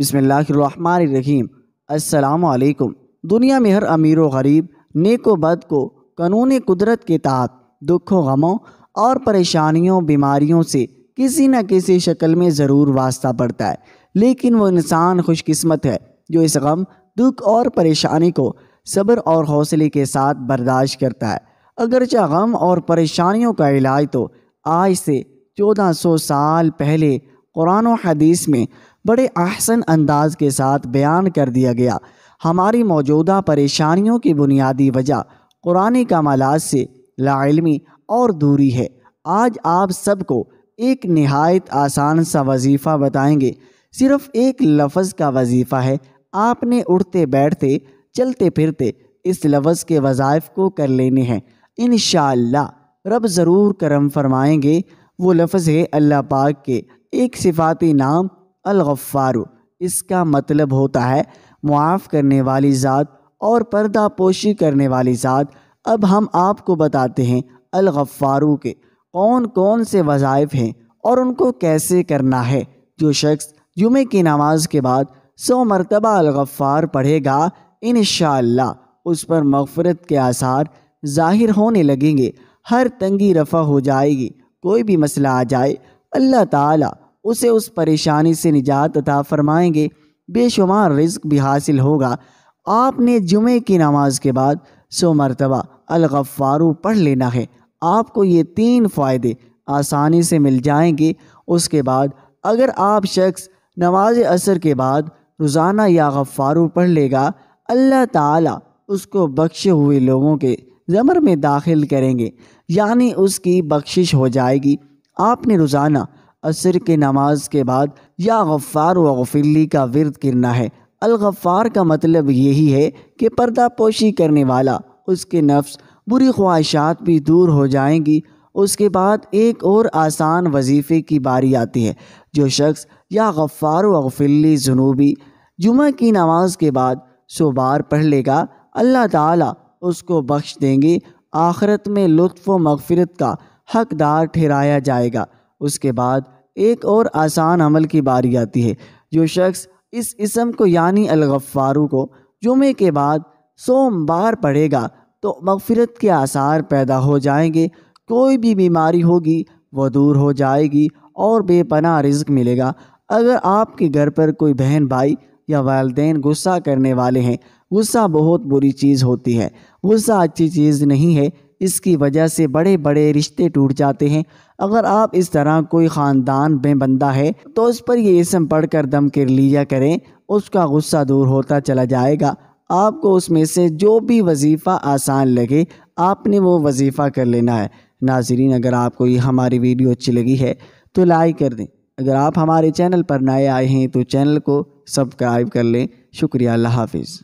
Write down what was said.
बसमीम असलकुम दुनिया में हर अमीर व गरीब नेक बद को कानून कुदरत के तहत दुखों गमों और परेशानियों बीमारियों से किसी न किसी शक्ल में ज़रूर वास्ता पड़ता है लेकिन वो इंसान खुशकिस्मत है जो इस गम दुख और परेशानी को सब्र और हौसले के साथ बर्दाश्त करता है अगरचे गम और परेशानियों का इलाज तो आज से चौदह सौ साल पहले कुरान हदीस में बड़े अहसन अंदाज के साथ बयान कर दिया गया हमारी मौजूदा परेशानियों की बुनियादी वजह कुरानी का मलाज से लाइलमी और दूरी है आज आप सबको एक नहायत आसान सा वजीफ़ा बताएंगे सिर्फ एक लफ्ज़ का वजीफ़ा है आपने उठते बैठते चलते फिरते इस लफ्ज़ के वज़ाइफ को कर लेने हैं इन रब ज़रूर करम फरमाएंगे वो लफ्ज़ है अल्लाह पाक के एक सिफाती नाम अलगफ़ारु इसका मतलब होता है मुआफ़ करने वाली ज़ात और पर्दा पोशी करने वाली ज़ात अब हम आपको बताते हैं अलगफ़ारु के कौन कौन से वज़ाइफ़ हैं और उनको कैसे करना है जो शख्स जुमे की नमाज के बाद सौ मरतबा अलगफ़ार पढ़ेगा इन उस पर मगफरत के आसार ज़ाहिर होने लगेंगे हर तंगी रफ़ा हो जाएगी कोई भी मसला आ जाए अल्लाह ताला उसे उस परेशानी से निजात अता फरमाएंगे बेशुमार रिज्क भी हासिल होगा आपने जुमे की नमाज के बाद सो मरतबा अलगफ़ारू पढ़ लेना है आपको ये तीन फ़ायदे आसानी से मिल जाएंगे उसके बाद अगर आप शख्स नमाज असर के बाद रोज़ाना या गफ़ारू पढ़ लेगा अल्लाह ताला उसको बख्शे हुए लोगों के ज़मर में दाखिल करेंगे यानी उसकी बख्शिश हो जाएगी आपने रोज़ाना असर की नमाज के बाद या गफ़ार व गफिल्ली का विरद गिरना है अलगफ़ार का मतलब यही है कि पर्दा पोशी करने वाला उसके नफ्स बुरी ख्वाहिशात भी दूर हो जाएंगी उसके बाद एक और आसान वजीफ़े की बारी आती है जो शख्स या गफ़ार व गफिल्ली जनूबी जुमा की नमाज के बाद सो बार पढ़ लेगा अल्लाह ताला उसको बख्श देंगे आखरत में लुत्फ़ व मगफरत का हकदार ठहराया जाएगा उसके बाद एक और आसान अमल की बारी आती है जो शख्स इस इसम को यानी अलगफ़ारू को जुमे के बाद सोमवार पढ़ेगा तो मगफरत के आसार पैदा हो जाएंगे कोई भी बीमारी होगी वह दूर हो जाएगी और बेपना रिज्क मिलेगा अगर आपके घर पर कोई बहन भाई या वालदे गुस्सा करने वाले हैं गुस्सा बहुत बुरी चीज़ होती है गुस्सा अच्छी चीज़ नहीं है इसकी वजह से बड़े बड़े रिश्ते टूट जाते हैं अगर आप इस तरह कोई ख़ानदान में बंदा है तो उस पर ये इसम पढ़ कर दम कर लिया करें उसका गुस्सा दूर होता चला जाएगा आपको उसमें से जो भी वजीफ़ा आसान लगे आपने वो वजीफ़ा कर लेना है नाजरीन अगर आपको ये हमारी वीडियो अच्छी लगी है तो लाइक कर दें अगर आप हमारे चैनल पर नए आए हैं तो चैनल को सब्सक्राइब कर लें शुक्रिया अल्लाह हाफिज़